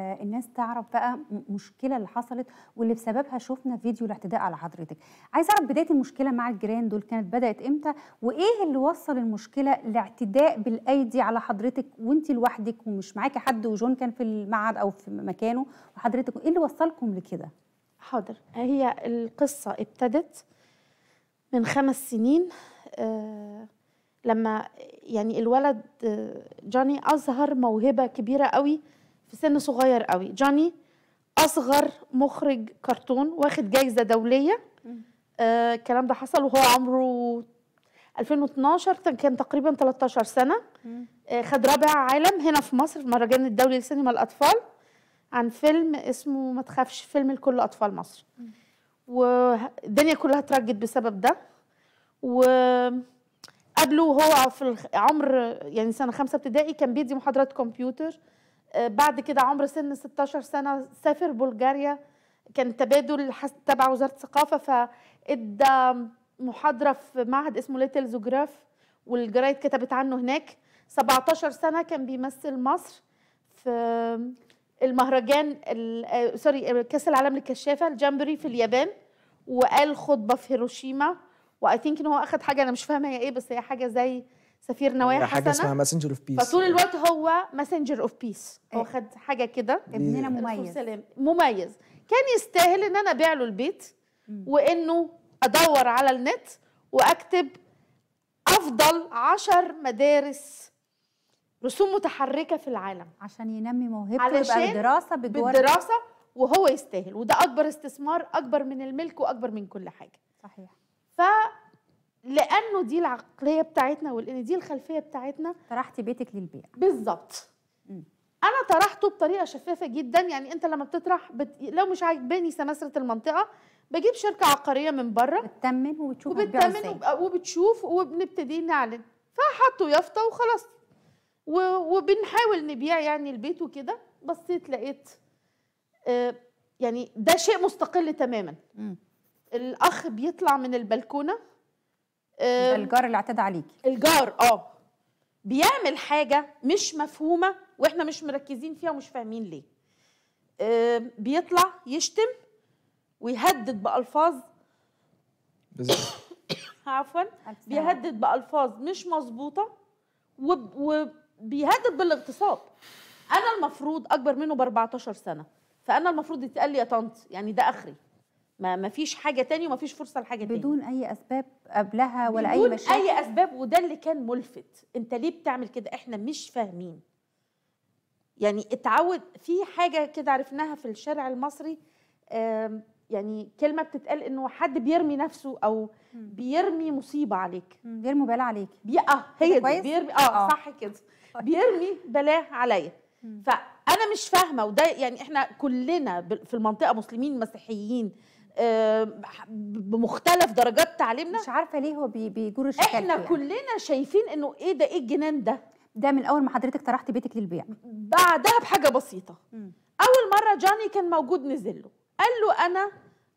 آه، الناس تعرف بقى مشكله اللي حصلت واللي بسببها شفنا فيديو الاعتداء على حضرتك عايز اعرف بدايه المشكله مع الجيران دول كانت بدات امتى وايه اللي وصل المشكله لاعتداء بالايدي على حضرتك وانت لوحدك ومش معاكي حد وجون كان في المعهد او في مكانه وحضرتك ايه اللي وصلكم لكده حاضر هي القصه ابتدت من خمس سنين آه، لما يعني الولد آه، جوني اظهر موهبه كبيره قوي في سن صغير قوي جوني اصغر مخرج كرتون واخد جايزه دوليه آه الكلام ده حصل وهو عمره 2012 كان تقريبا 13 سنه آه خد رابع عالم هنا في مصر في المهرجان الدولي لسينما الاطفال عن فيلم اسمه ما تخافش فيلم لكل اطفال مصر والدنيا كلها اترجت بسبب ده و قبله وهو في عمر يعني سنه خمسه ابتدائي كان بيدي محاضرات كمبيوتر آه، بعد كده عمر سن 16 سنه سافر بلغاريا كان تبادل تبع وزاره الثقافه فادى محاضره في معهد اسمه ليتل زوجراف والجرايد كتبت عنه هناك 17 سنه كان بيمثل مصر في المهرجان آه، سوري كاس العالم للكشافه الجامبري في اليابان وقال خطبه في هيروشيما واي ثينك ان هو اخد حاجه انا مش فاهمه هي ايه بس هي حاجه زي سفير يعني نوايا حسنه حاجه اسمها ماسنجر اوف بيس فطول الوقت هو ماسنجر اوف بيس هو إيه. خد حاجه كده ابننا مميز مميز كان يستاهل ان انا ابيع له البيت وانه ادور على النت واكتب افضل عشر مدارس رسوم متحركه في العالم عشان ينمي موهبته يبقى الدراسه بجوار بالدراسه وهو يستاهل وده اكبر استثمار اكبر من الملك واكبر من كل حاجه صحيح ف لانه دي العقليه بتاعتنا ولان دي الخلفيه بتاعتنا طرحتي بيتك للبيع بالظبط انا طرحته بطريقه شفافه جدا يعني انت لما بتطرح بت... لو مش عاجباني سماسره المنطقه بجيب شركه عقاريه من بره بتتمن وبتشوف وبتتمن وب... وبتشوف وبنبتدي نعلن فحطوا يافطه وخلاص و... وبنحاول نبيع يعني البيت وكده بصيت لقيت آه، يعني ده شيء مستقل تماما م. الاخ بيطلع من البلكونه الجار اللي اعتدى عليكي الجار اه بيعمل حاجه مش مفهومه واحنا مش مركزين فيها ومش فاهمين ليه بيطلع يشتم ويهدد بالفاظ عفوا بيهدد بالفاظ مش مظبوطه وبيهدد بالاغتصاب انا المفروض اكبر منه ب 14 سنه فانا المفروض يتقال لي يا طنط يعني ده اخري ما ما فيش حاجه تانية وما فيش فرصه لحاجه تانية بدون اي اسباب قبلها ولا اي مشاكل بدون اي اسباب وده اللي كان ملفت انت ليه بتعمل كده احنا مش فاهمين يعني اتعود في حاجه كده عرفناها في الشارع المصري يعني كلمه بتتقال انه حد بيرمي نفسه او بيرمي مصيبه عليك بيرمي بلاء عليك بي... اه هي دي بيرمي اه, آه. صح كده طيب. بيرمي بلاء عليا فانا مش فاهمه وده يعني احنا كلنا في المنطقه مسلمين مسيحيين بمختلف درجات تعليمنا مش عارفه ليه هو بيجور الشكل احنا يعني. كلنا شايفين انه ايه ده ايه الجنان ده ده من اول ما حضرتك طرحت بيتك للبيع بعدها بحاجه بسيطه م. اول مره جاني كان موجود نزل له قال له انا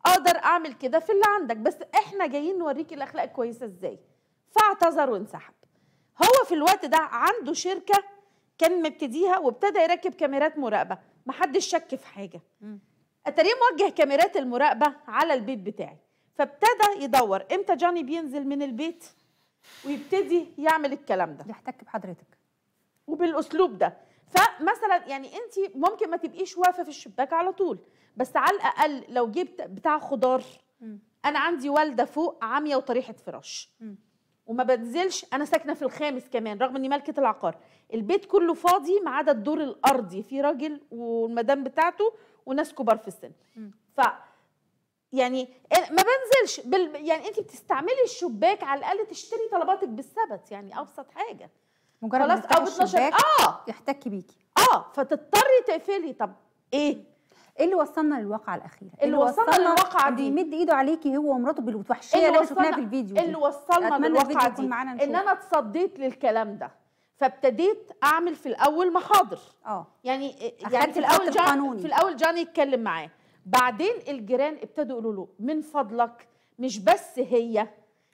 اقدر اعمل كده في اللي عندك بس احنا جايين نوريك الاخلاق كويسه ازاي فاعتذر وانسحب هو في الوقت ده عنده شركه كان مبتديها وابتدى يركب كاميرات مراقبه محدش شك في حاجه م. اتاريه موجه كاميرات المراقبه على البيت بتاعي فابتدى يدور امتى جوني بينزل من البيت ويبتدي يعمل الكلام ده يحتك بحضرتك وبالاسلوب ده فمثلا يعني انت ممكن ما تبقيش واقفه في الشباك على طول بس على الاقل لو جبت بتاع خضار انا عندي والده فوق عاميه وطريحه فراش وما بنزلش انا ساكنه في الخامس كمان رغم اني مالكه العقار البيت كله فاضي ما عدا الدور الارضي في راجل والمدام بتاعته وناس كبار في السن ف يعني ما بنزلش بال... يعني انت بتستعملي الشباك على الاقل تشتري طلباتك بالسبت يعني ابسط حاجه مجرد خلاص او بتنشر اه يحتك بيكي اه فتضطري تقفلي طب ايه ايه اللي وصلنا للواقعه الاخيره اللي, اللي وصلنا للواقعه دي بيمد ايده عليكي هو ومراته بالوحشيه اللي, اللي شفناها في الفيديو اللي وصلنا للواقعه دي ان انا اتصديت للكلام ده فابتديت اعمل في الاول محاضر اه يعني آه، يعني في الاول جان في الاول جان يتكلم معاه بعدين الجيران ابتدوا يقولوا له من فضلك مش بس هي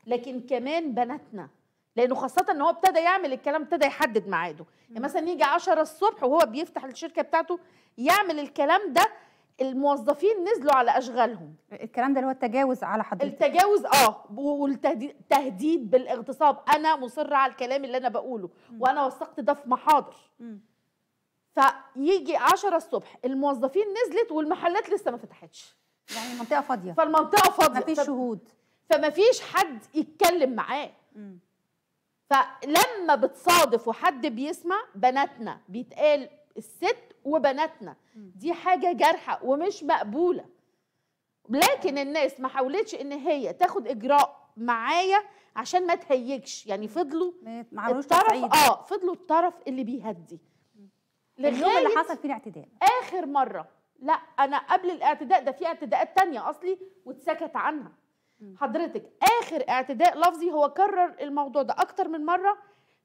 لكن كمان بناتنا لانه خاصه ان هو ابتدى يعمل الكلام ابتدى يحدد ميعاده يعني مثلا يجي 10 الصبح وهو بيفتح الشركه بتاعته يعمل الكلام ده الموظفين نزلوا على اشغالهم الكلام ده اللي هو التجاوز على حضرتك التجاوز اه والتهديد بالاغتصاب انا مصره على الكلام اللي انا بقوله وانا وثقت ده في محاضر فيجي 10 الصبح الموظفين نزلت والمحلات لسه ما فتحتش يعني المنطقه فاضيه فالمنطقه فاضيه مفيش شهود فمفيش حد يتكلم معاه فلما بتصادف وحد بيسمع بناتنا بيتقال الست وبناتنا دي حاجه جارحه ومش مقبوله لكن الناس ما حاولتش ان هي تاخد اجراء معايا عشان ما تهيجش يعني فضلوا الطرف اه فضلوا الطرف اللي بيهدي اليوم اللي حصل فيه الاعتداء اخر مره لا انا قبل الاعتداء ده في اعتداءات تانية اصلي واتسكت عنها حضرتك اخر اعتداء لفظي هو كرر الموضوع ده اكتر من مره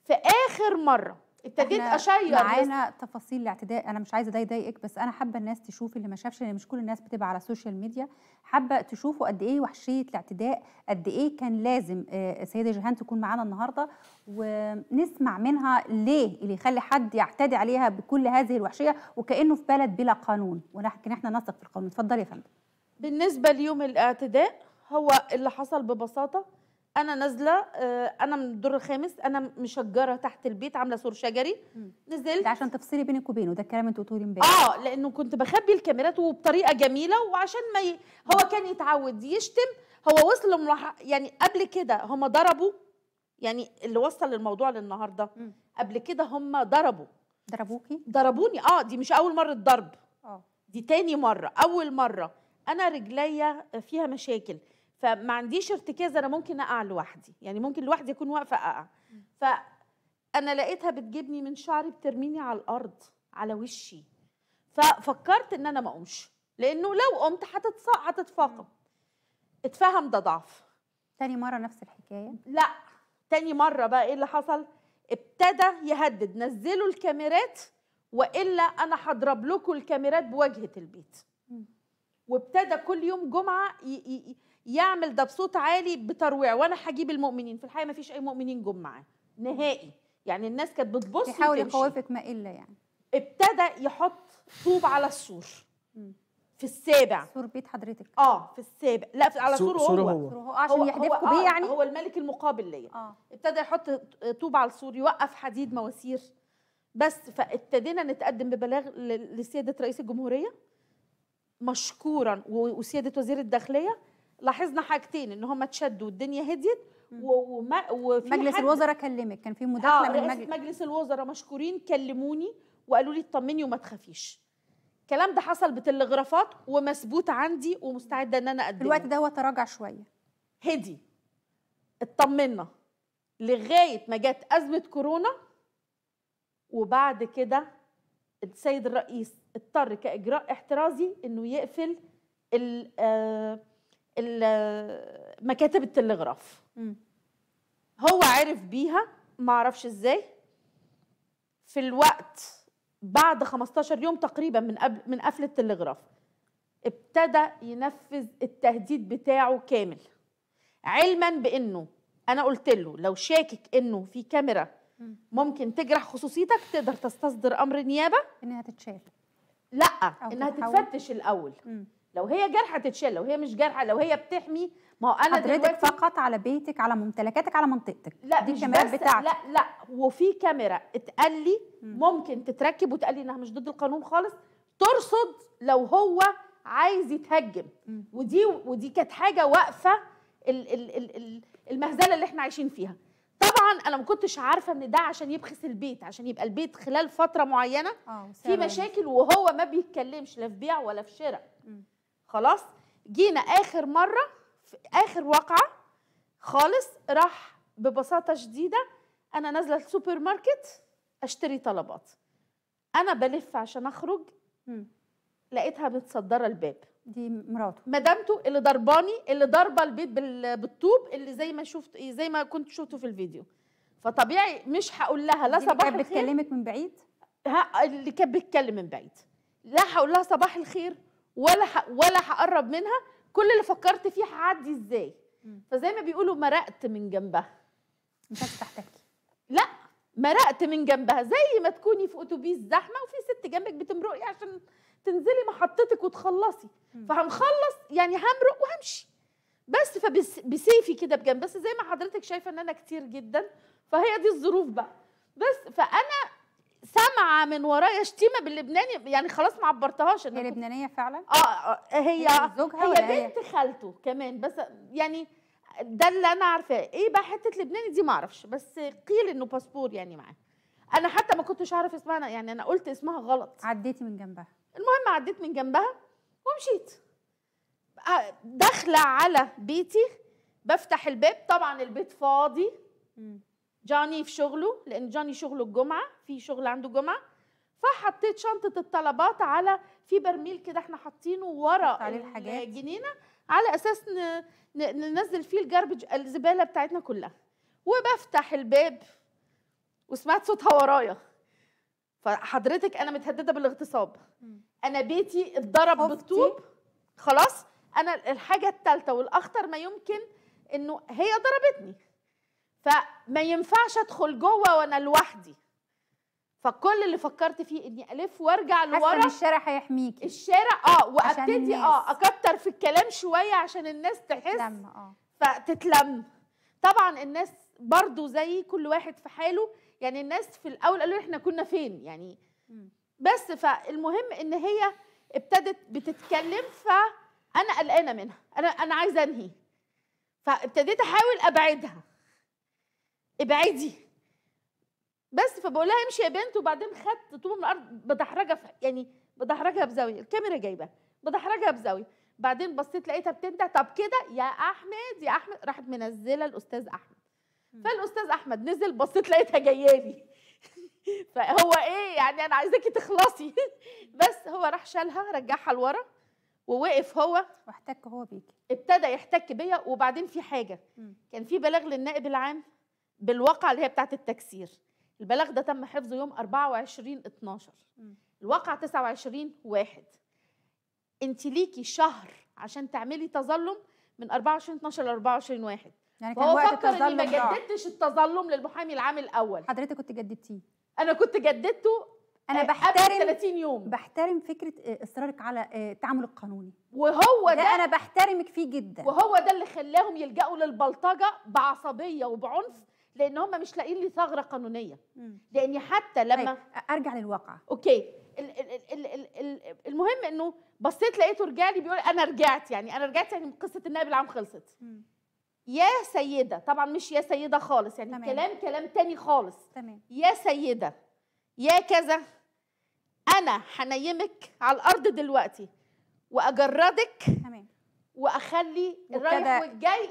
في اخر مره ابتديت اشير معانا تفاصيل الاعتداء انا مش عايزه ده يضايقك بس انا حابه الناس تشوف اللي ما شافش لان مش كل الناس بتبقى على السوشيال ميديا حابه تشوفوا قد ايه وحشيه الاعتداء قد ايه كان لازم آه، السيده جيهان تكون معانا النهارده ونسمع منها ليه اللي يخلي حد يعتدي عليها بكل هذه الوحشيه وكانه في بلد بلا قانون ولكن احنا نثق في القانون اتفضلي يا فندم بالنسبه ليوم الاعتداء هو اللي حصل ببساطه انا نازله آه، انا من الدور الخامس انا مشجره تحت البيت عامله سور شجري نزلت ده عشان تفصلي بينك وبينه ده الكلام انت بتقولي لي امبارح اه لانه كنت بخبي الكاميرات وبطريقه جميله وعشان ما ي... هو كان يتعود يشتم هو وصل لمرح... يعني قبل كده هم ضربوا يعني اللي وصل الموضوع للنهارده قبل كده هم ضربوا ضربوكي ضربوني اه دي مش اول مره ضرب اه دي تاني مره اول مره انا رجليا فيها مشاكل فما عنديش ارتكاز انا ممكن اقع لوحدي يعني ممكن لوحدي اكون واقفه اقع فانا لقيتها بتجيبني من شعري بترميني على الارض على وشي ففكرت ان انا ما اقومش لانه لو قمت هتتفاقم اتفهم ده ضعف تاني مره نفس الحكايه لا تاني مره بقى ايه اللي حصل ابتدى يهدد نزلوا الكاميرات والا انا هضرب لكم الكاميرات بواجهه البيت وابتدى كل يوم جمعه يعمل ده بصوت عالي بترويع وانا هجيب المؤمنين في الحقيقه ما فيش اي مؤمنين جم معاه نهائي يعني الناس كانت بتبص يحاول يخوفك ما الا يعني ابتدى يحط طوب على السور في السابع سور بيت حضرتك اه في السابع لا في على سور هو سور هو, هو. عشان يحدفكوا بيه آه، يعني هو الملك المقابل ليا آه. ابتدى يحط طوب على السور يوقف حديد مواسير بس فابتدينا نتقدم ببلاغ لسياده رئيس الجمهوريه مشكورا وسياده وزير الداخليه لاحظنا حاجتين ان هم اتشدوا والدنيا هديت وما وفي مجلس الوزراء كلمك كان في آه، مداخله آه من مجلس مجلس الوزراء مشكورين كلموني وقالوا لي اطمني وما تخافيش الكلام ده حصل بتلغرافات ومثبوت عندي ومستعده ان انا اقدمه الوقت ده هو تراجع شويه هدي اطمنا لغايه ما جت ازمه كورونا وبعد كده السيد الرئيس اضطر كاجراء احترازي انه يقفل ال آه، ال آه، مكاتب التلغراف هو عرف بيها ما اعرفش ازاي في الوقت بعد 15 يوم تقريبا من قبل من قفل التلغراف ابتدى ينفذ التهديد بتاعه كامل علما بانه انا قلت له لو شاكك انه في كاميرا ممكن تجرح خصوصيتك تقدر تستصدر امر نيابه انها تتشاف لا انها تتفتش الاول لو هي جارحه تتشال لو هي مش جارحه لو هي بتحمي ما هو انا حضرتك فقط على بيتك على ممتلكاتك على منطقتك لا دي الكاميرا بتاعتك لا لا وفي كاميرا اتقال لي ممكن تتركب وتقال لي انها مش ضد القانون خالص ترصد لو هو عايز يتهجم ودي ودي كانت حاجه واقفه المهزله اللي احنا عايشين فيها طبعا انا ما كنتش عارفه ان ده عشان يبخس البيت عشان يبقى البيت خلال فتره معينه آه، في مشاكل وهو ما بيتكلمش لا في بيع ولا في شراء خلاص جينا اخر مره في اخر واقعه خالص راح ببساطه شديده انا نازله السوبر ماركت اشتري طلبات انا بلف عشان اخرج لقيتها متصدره الباب دي مراته مدامته اللي ضرباني اللي ضاربه البيت بالطوب اللي زي ما شفت زي ما كنت شفته في الفيديو فطبيعي مش هقول لها لا صباح الخير اللي كانت بتكلمك من بعيد ها اللي كانت بتتكلم من بعيد لا هقول لها صباح الخير ولا ح... ولا هقرب منها كل اللي فكرت فيه هعدي ازاي فزي ما بيقولوا مرقت من جنبها انت تحتكي لا مرقت من جنبها زي ما تكوني في اتوبيس زحمه وفي ست جنبك بتمرقي عشان تنزلي محطتك وتخلصي فهنخلص يعني همرق وهمشي بس فبسيفي كده بجنب بس زي ما حضرتك شايفه ان انا كتير جدا فهي دي الظروف بقى بس فانا سامعه من ورايا شتيمه باللبناني يعني خلاص ما عبرتهاش هي لبنانيه فعلا اه, آه،, آه، هي هي, هي بنت خالته كمان بس يعني ده اللي انا عارفاه ايه بقى حته لبناني دي ما اعرفش بس قيل انه باسبور يعني معاه انا حتى ما كنتش اعرف اسمها أنا يعني انا قلت اسمها غلط عديتي من جنبها المهم عديت من جنبها ومشيت آه، داخله على بيتي بفتح الباب طبعا البيت فاضي جاني في شغله لان جاني شغله الجمعه في شغل عنده جمعه فحطيت شنطه الطلبات على في برميل كده احنا حاطينه ورا الجنينه على اساس ننزل فيه الجربج الزباله بتاعتنا كلها وبفتح الباب وسمعت صوتها ورايا فحضرتك انا متهدده بالاغتصاب انا بيتي اتضرب بالطوب خلاص انا الحاجه الثالثه والاخطر ما يمكن انه هي ضربتني فما ينفعش ادخل جوه وانا لوحدي فكل اللي فكرت فيه اني الف وارجع لورا حاسه الشارع هيحميكي الشارع اه وابتدي اه اكتر في الكلام شويه عشان الناس تحس تتلم اه فتتلم طبعا الناس برضو زي كل واحد في حاله يعني الناس في الاول قالوا احنا كنا فين يعني م. بس فالمهم ان هي ابتدت بتتكلم فانا قلقانه منها انا انا عايزه انهي فابتديت احاول ابعدها ابعدي بس فبقول لها امشي يا بنت وبعدين خدت طول من الارض بدحرجها يعني بدحرجها بزاويه الكاميرا جايبه بدحرجها بزاويه بعدين بصيت لقيتها بتنده طب كده يا احمد يا احمد راحت منزله الاستاذ احمد فالاستاذ احمد نزل بصيت لقيتها جايه لي فهو ايه يعني انا عايزاكي تخلصي بس هو راح شالها رجعها لورا ووقف هو واحتك هو بيكي ابتدى يحتك بيا وبعدين في حاجه كان في بلاغ للنائب العام بالواقعه اللي هي بتاعه التكسير البلاغ ده تم حفظه يوم 24 12 الواقع 29 1 انت ليكي شهر عشان تعملي تظلم من 24 12 ل 24 1 يعني كان وقت فكر اني ما جددتش التظلم للمحامي العام الاول حضرتك كنت جددتيه انا كنت جددته آه، انا بحترم 30 يوم بحترم فكره آه، اصرارك على آه، التعامل القانوني وهو ده, ده انا بحترمك فيه جدا وهو ده اللي خلاهم يلجأوا للبلطجه بعصبيه وبعنف لان هم مش لاقيين لي ثغره قانونيه لاني حتى لما طيب، ارجع للواقع اوكي المهم انه بصيت لقيته رجع لي بيقول انا رجعت يعني انا رجعت يعني قصه النائب العام خلصت يا سيده طبعا مش يا سيده خالص يعني تمام. كلام كلام تاني خالص تمام يا سيده يا كذا انا هنيمك على الارض دلوقتي واجردك تمام واخلي الرايح والجاي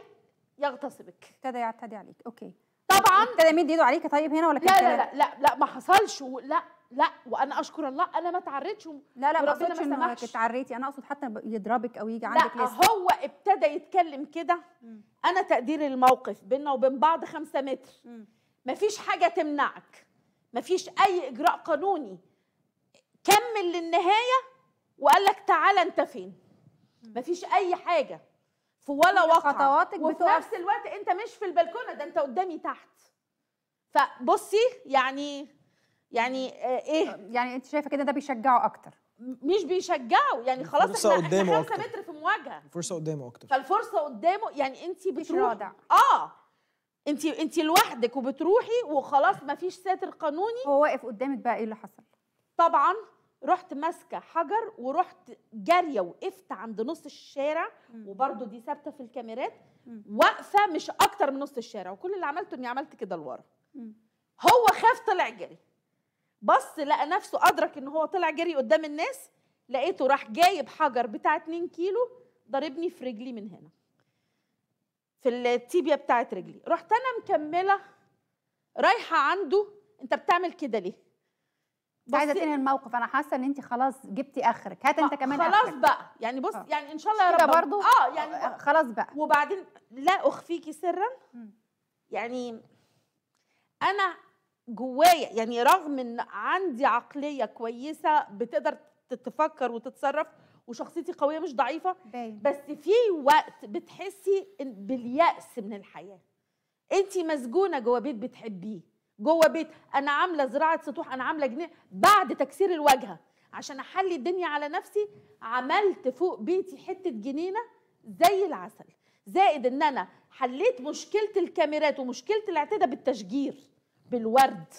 يغتصبك ابتدى يعتدي عليك اوكي طبعا ابتدى يمد ايده عليك طيب هنا ولا كده لا لا لا لا, لا ما حصلش لا لا وانا اشكر الله انا ما تعرضتش لا لا ما اقصدش انك اتعريتي انا اقصد حتى يضربك او يجي عندك لا لسه. هو ابتدى يتكلم كده انا تقدير الموقف بينا وبين بعض خمسة متر مفيش حاجه تمنعك مفيش اي اجراء قانوني كمل للنهايه وقال لك تعالى انت فين مفيش اي حاجه في ولا واقع خطواتك وفي نفس الوقت انت مش في البلكونه ده انت قدامي تحت فبصي يعني يعني آه، ايه آه، يعني انت شايفه كده ده بيشجعه اكتر مش بيشجعه يعني خلاص احنا قدامه احنا أكتر. متر في مواجهه الفرصه قدامه اكتر فالفرصه قدامه يعني انت بتروحي اه انت انت لوحدك وبتروحي وخلاص مفيش ساتر قانوني هو واقف قدامك بقى ايه اللي حصل طبعا رحت ماسكه حجر ورحت جاريه وقفت عند نص الشارع وبرده دي ثابته في الكاميرات واقفه مش اكتر من نص الشارع وكل اللي عملته اني عملت كده لورا هو خاف طلع جري بص لقى نفسه أدرك إن هو طلع جري قدام الناس لقيته راح جايب حجر بتاع 2 كيلو ضاربني في رجلي من هنا في التيبيا بتاعت رجلي رحت أنا مكملة رايحة عنده أنت بتعمل كده ليه؟ عايزه تنهي الموقف انا حاسه ان انت خلاص جبتي اخرك هات انت آه، كمان خلاص آخرك. بقى يعني بص أوه. يعني ان شاء الله يا رب برضو اه يعني آه، خلاص بقى وبعدين لا اخفيكي سرا يعني انا جوايا يعني رغم ان عندي عقليه كويسه بتقدر تفكر وتتصرف وشخصيتي قويه مش ضعيفه باين. بس في وقت بتحسي بالياس من الحياه انت مسجونه جوه بيت بتحبيه جوه بيت انا عامله زراعه سطوح انا عامله جنيه بعد تكسير الواجهه عشان احلي الدنيا على نفسي عملت فوق بيتي حته جنينه زي العسل زائد ان انا حليت مشكله الكاميرات ومشكله الاعتداء بالتشجير بالورد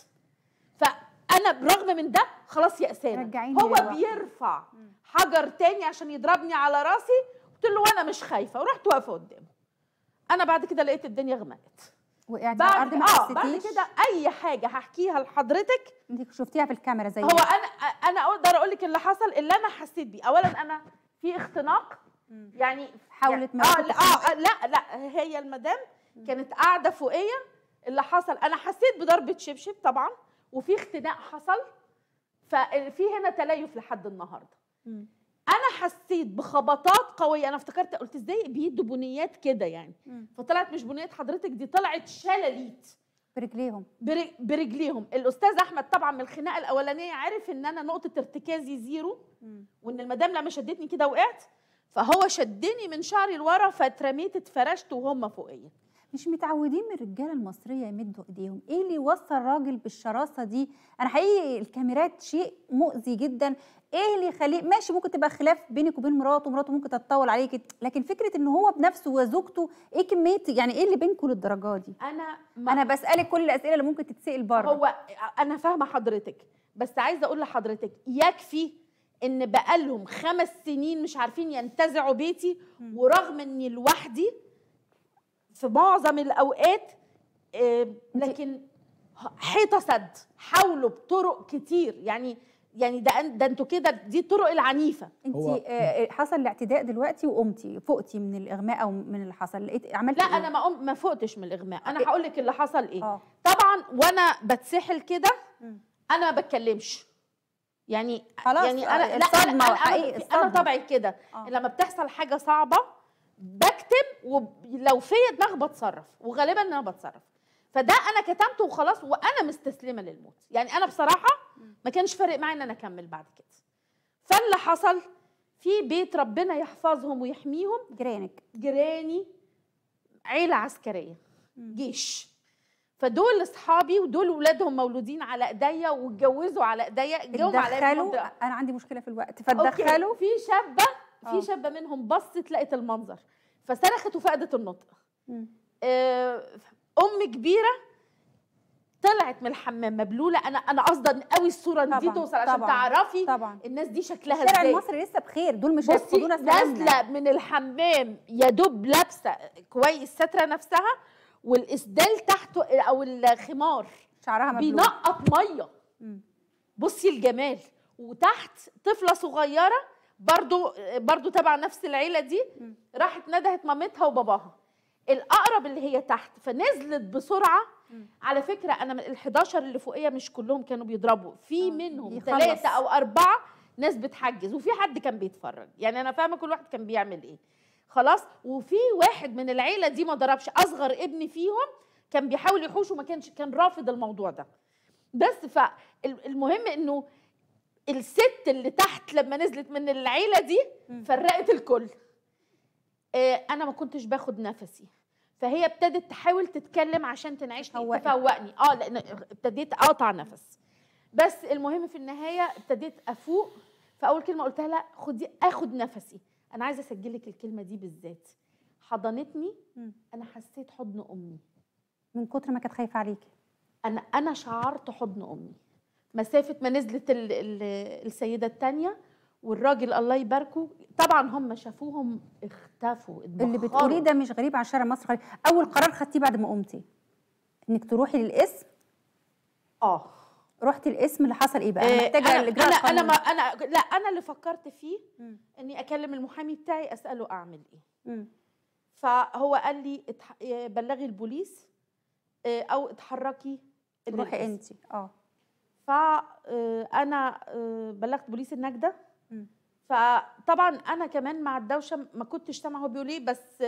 فانا برغم من ده خلاص يأسانا هو بيرفع حجر تاني عشان يضربني على راسي قلت له وانا مش خايفه ورحت واقفه قدامه انا بعد كده لقيت الدنيا غمقت وقعت على الارض ما آه بعد كده اي حاجه هحكيها لحضرتك انت شفتيها في الكاميرا زي هو انا انا اقدر اقول لك اللي حصل اللي انا حسيت بيه اولا انا في اختناق يعني حاولت يعني آه, اه لا, آه لا لا هي المدام كانت قاعده فوقيه اللي حصل انا حسيت بضربه شبشب طبعا وفي اختناق حصل ففي هنا تليف لحد النهارده انا حسيت بخبطات قويه انا افتكرت قلت ازاي بيدوا بنيات كده يعني فطلعت مش بنيات حضرتك دي طلعت شلاليت برجليهم برجليهم الاستاذ احمد طبعا من الخناقه الاولانيه عرف ان انا نقطه ارتكازي زيرو وان المدام لما شدتني كده وقعت فهو شدني من شعري لورا فاترميت اتفرشت وهم فوقيه مش متعودين من الرجاله المصريه يمدوا ايديهم ايه اللي يوصل راجل بالشراسه دي انا حقيقي الكاميرات شيء مؤذي جدا ايه اللي يخليه ماشي ممكن تبقى خلاف بينك وبين مراته ومراته ممكن تتطاول عليك لكن فكره ان هو بنفسه وزوجته ايه كميه يعني ايه اللي بينكم للدرجه دي انا ما انا بسالك كل الاسئله اللي ممكن تتسال بره هو انا فاهمه حضرتك بس عايزه اقول لحضرتك يكفي ان بقالهم خمس سنين مش عارفين ينتزعوا بيتي ورغم اني لوحدي في معظم الاوقات آه، لكن حيطه سد حاولوا بطرق كتير يعني يعني ده ده انتوا كده دي الطرق العنيفه انت آه، آه، حصل الاعتداء دلوقتي وقمتي فقتي من الاغماء او من اللي حصل لقيت عملت لا إيه؟ انا ما قم ما فقتش من الاغماء انا هقول لك اللي حصل ايه آه. طبعا وانا بتسحل كده انا ما بتكلمش يعني خلاص يعني انا لا الصدمه أنا, أنا, أنا, طبعي كده آه. لما بتحصل حاجه صعبه بكتب ولو فيا دماغ بتصرف وغالبا انا بتصرف فده انا كتبته وخلاص وانا مستسلمه للموت يعني انا بصراحه ما كانش فارق معايا ان انا اكمل بعد كده فاللي حصل في بيت ربنا يحفظهم ويحميهم جيرانك جيراني عيله عسكريه جيش فدول اصحابي ودول ولادهم مولودين على ايديا واتجوزوا على ايديا جم على انا عندي مشكله في الوقت فتدخلوا في شابه في آه. شابه منهم بصت لقت المنظر فصرخت وفقدت النطق آه، ام كبيره طلعت من الحمام مبلوله انا انا قصدا قوي الصوره دي توصل عشان طبعًا تعرفي طبعًا الناس دي شكلها ازاي الشارع المصري لسه بخير دول مش هيفقدونا نازله من الحمام يا دوب لابسه كويس ساتره نفسها والاسدال تحته او الخمار شعرها مبلول بينقط ميه بصي الجمال وتحت طفله صغيره برضو برضو تبع نفس العيله دي راحت ندهت مامتها وباباها الاقرب اللي هي تحت فنزلت بسرعه على فكره انا من ال11 اللي فوقيه مش كلهم كانوا بيضربوا في آه، منهم ثلاثه او اربعه ناس بتحجز وفي حد كان بيتفرج يعني انا فاهمه كل واحد كان بيعمل ايه خلاص وفي واحد من العيله دي ما ضربش اصغر ابن فيهم كان بيحاول يحوش وما كانش كان رافض الموضوع ده بس فالمهم انه الست اللي تحت لما نزلت من العيله دي فرقت الكل آه، انا ما كنتش باخد نفسي فهي ابتدت تحاول تتكلم عشان تنعشني تفوقني اه لان ابتديت اقطع نفس بس المهم في النهايه ابتديت افوق فاول كلمه قلتها لها خدي اخد نفسي انا عايزه اسجل لك الكلمه دي بالذات حضنتني انا حسيت حضن امي من كتر ما كانت خايفه عليكي انا انا شعرت حضن امي مسافه ما نزلت السيده الثانيه والراجل الله يباركه طبعا هم شافوهم اختفوا اللي بتقوليه ده مش غريب على شارع مصر خليل. اول قرار خدتيه بعد ما قمتي انك تروحي للقسم اه رحتي الاسم اللي حصل ايه بقى إيه محتاجه الاجراء انا انا ما انا لا انا اللي فكرت فيه م. اني اكلم المحامي بتاعي اساله اعمل ايه م. فهو قال لي بلغي البوليس آه، او اتحركي روحي انت اه فانا آه، آه، بلغت بوليس النجده فطبعا انا كمان مع الدوشه ما كنتش سامعه هو بيقول ايه بس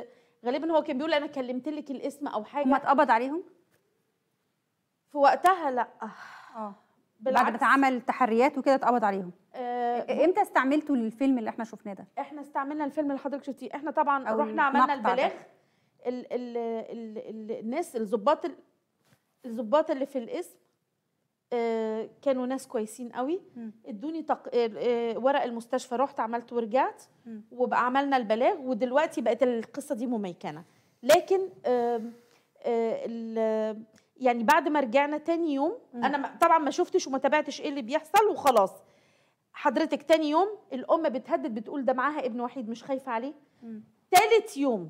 غالبا هو كان بيقول انا كلمت لك الاسم او حاجه ما اتقبض عليهم في وقتها لا اه بالعكس بعد ما اتعمل تحريات وكده اتقبض عليهم آه امتى استعملتوا الفيلم اللي احنا شفناه ده احنا استعملنا الفيلم اللي حضرتك شفتيه احنا طبعا رحنا عملنا البلاغ الناس الظباط الظباط اللي في القسم آه، كانوا ناس كويسين قوي ادوني تق... آه، آه، ورق المستشفى رحت عملت ورجعت وبقى عملنا البلاغ ودلوقتي بقت القصه دي مميكنه لكن يعني بعد ما رجعنا تاني يوم انا طبعا ما شفتش وما تابعتش ايه اللي بيحصل وخلاص حضرتك تاني يوم الام بتهدد بتقول ده معاها ابن وحيد مش خايفه عليه تالت يوم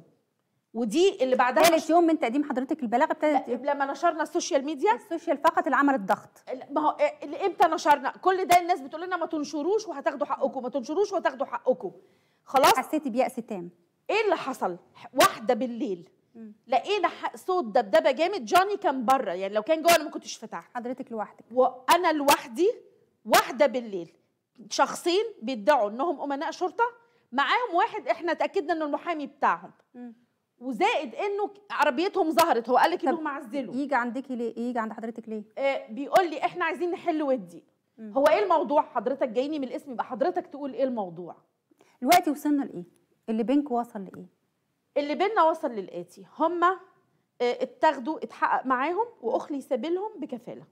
ودي اللي بعدها ثالث يوم من تقديم حضرتك البلاغه ابتدت لما نشرنا السوشيال ميديا السوشيال فقط اللي عملت ضغط ما هو إيه، امتى نشرنا كل ده الناس بتقول لنا ما تنشروش وهتاخدوا حقكم ما تنشروش وهتاخدوا حقكم خلاص حسيتي بيأس تام ايه اللي حصل واحده بالليل لقينا صوت دبدبه جامد جوني كان بره يعني لو كان جوه انا ما كنتش فتحت حضرتك لوحدك وانا لوحدي واحده بالليل شخصين بيدعوا انهم امناء شرطه معاهم واحد احنا اتاكدنا انه المحامي بتاعهم م. وزائد انه عربيتهم ظهرت هو قال لك انهم عزلوا يجي عندك ليه يجي عند حضرتك ليه آه بيقول لي احنا عايزين نحل ودي مم. هو ايه الموضوع حضرتك جايني من الاسم يبقى حضرتك تقول ايه الموضوع دلوقتي وصلنا لايه اللي بينك وصل لايه اللي بيننا وصل للاتي هما آه، اتاخدوا اتحقق معاهم واخلي سبيلهم بكفاله